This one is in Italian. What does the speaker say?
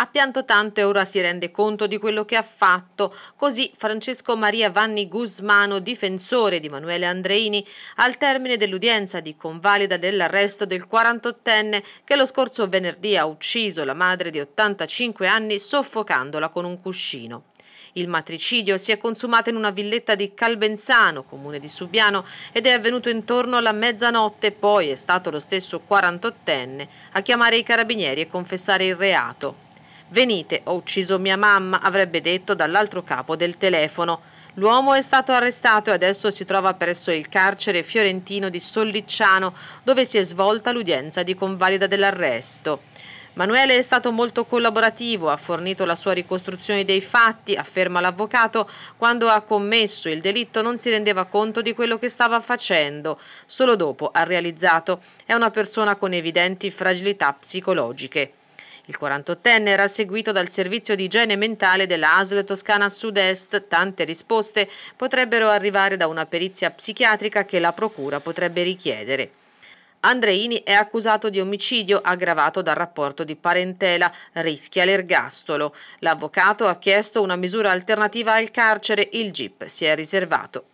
Ha pianto tanto e ora si rende conto di quello che ha fatto. Così Francesco Maria Vanni Guzmano, difensore di Emanuele Andreini, al termine dell'udienza di convalida dell'arresto del 48enne che lo scorso venerdì ha ucciso la madre di 85 anni soffocandola con un cuscino. Il matricidio si è consumato in una villetta di Calbenzano, comune di Subiano, ed è avvenuto intorno alla mezzanotte, poi è stato lo stesso 48enne a chiamare i carabinieri e confessare il reato. Venite, ho ucciso mia mamma, avrebbe detto dall'altro capo del telefono. L'uomo è stato arrestato e adesso si trova presso il carcere fiorentino di Sollicciano, dove si è svolta l'udienza di convalida dell'arresto. Manuele è stato molto collaborativo, ha fornito la sua ricostruzione dei fatti, afferma l'avvocato, quando ha commesso il delitto non si rendeva conto di quello che stava facendo, solo dopo ha realizzato è una persona con evidenti fragilità psicologiche. Il 48enne era seguito dal servizio di igiene mentale della ASL Toscana Sud-Est. Tante risposte potrebbero arrivare da una perizia psichiatrica che la procura potrebbe richiedere. Andreini è accusato di omicidio aggravato dal rapporto di parentela, rischia l'ergastolo. L'avvocato ha chiesto una misura alternativa al carcere, il GIP si è riservato